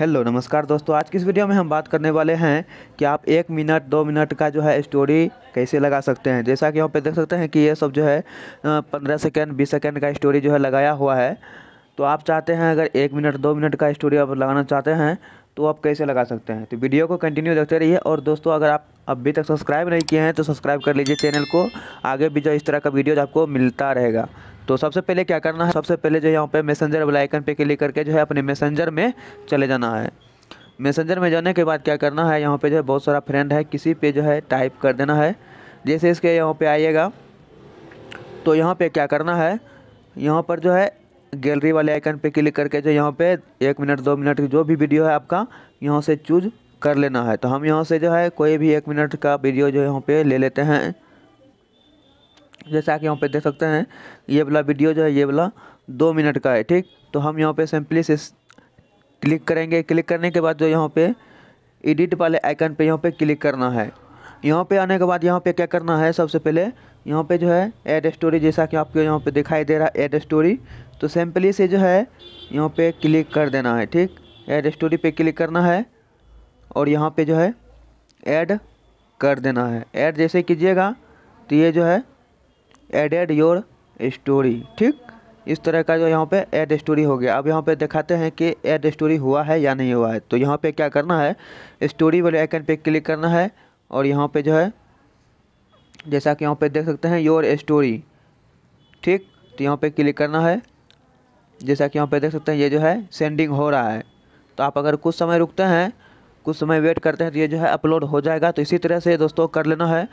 hello नमस्कार दोस्तों आज की इस वीडियो में हम बात करने वाले हैं कि आप एक मिनट दो मिनट का जो है स्टोरी कैसे लगा सकते हैं जैसा कि यहाँ पे देख सकते हैं कि ये सब जो है पंद्रह सेकेंड बीस सेकेंड का स्टोरी जो है लगाया हुआ है तो आप चाहते हैं अगर एक मिनट दो मिनट का स्टोरी आप लगाना चाहते हैं तो आप कैसे लगा सकते हैं तो वीडियो को कंटिन्यू देखते रहिए और दोस्तों अगर आप अभी तक सब्सक्राइब नहीं किए हैं तो सब्सक्राइब कर लीजिए चैनल को आगे भी जो इस तरह का वीडियोज आपको मिलता रहेगा तो सबसे पहले क्या करना है सबसे पहले जो यहाँ पे मैसेंजर वाला आइकन पे क्लिक करके जो है अपने मैसेंजर में चले जाना है मैसेंजर में जाने के बाद क्या करना है यहाँ पे जो है बहुत सारा फ्रेंड है किसी पे जो है टाइप कर देना है जैसे इसके यहाँ पे आइएगा तो यहाँ पे क्या करना है यहाँ पर जो है गैलरी वाले आइकन पे क्लिक करके जो यहाँ पे एक मिनट दो मिनट की जो भी वीडियो है आपका यहाँ से चूज कर लेना है तो हम यहाँ से जो है कोई भी एक मिनट का वीडियो जो यहाँ पे ले लेते हैं जैसा कि यहाँ पे देख सकते हैं ये वाला वीडियो जो है ये वाला दो मिनट का है ठीक तो हम यहाँ पे सिंपली से क्लिक करेंगे क्लिक करने के बाद जो यहाँ पे एडिट वाले आइकन पे यहाँ पे क्लिक करना है यहाँ पे आने के बाद यहाँ पे क्या करना है सबसे पहले यहाँ पे जो है एड स्टोरी जैसा कि आपको यहाँ पे दिखाई दे रहा है एड स्टोरी तो सिंपली से जो है यहाँ पे क्लिक कर देना है ठीक एड स्टोरी पे क्लिक करना है और यहाँ पे जो है ऐड कर देना है ऐड जैसे कीजिएगा तो ये जो है एडेड योर स्टोरी ठीक इस तरह का जो यहाँ पे एड स्टोरी हो गया अब यहाँ पे दिखाते हैं कि एड स्टोरी हुआ है या नहीं हुआ है तो यहाँ पे क्या करना है स्टोरी वाले आइकन पे क्लिक करना है और यहाँ पे जो है जैसा कि यहाँ पे देख सकते हैं योर स्टोरी ठीक तो यहाँ पे क्लिक करना है जैसा कि यहाँ पे देख सकते हैं ये जो है सेंडिंग हो रहा है तो आप अगर कुछ समय रुकते हैं कुछ समय वेट करते हैं तो ये जो है अपलोड हो जाएगा तो इसी तरह से दोस्तों कर लेना है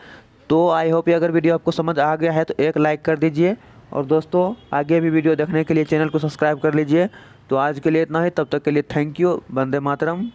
तो आई होप ये अगर वीडियो आपको समझ आ गया है तो एक लाइक कर दीजिए और दोस्तों आगे भी वीडियो देखने के लिए चैनल को सब्सक्राइब कर लीजिए तो आज के लिए इतना ही तब तक के लिए थैंक यू वंदे मातरम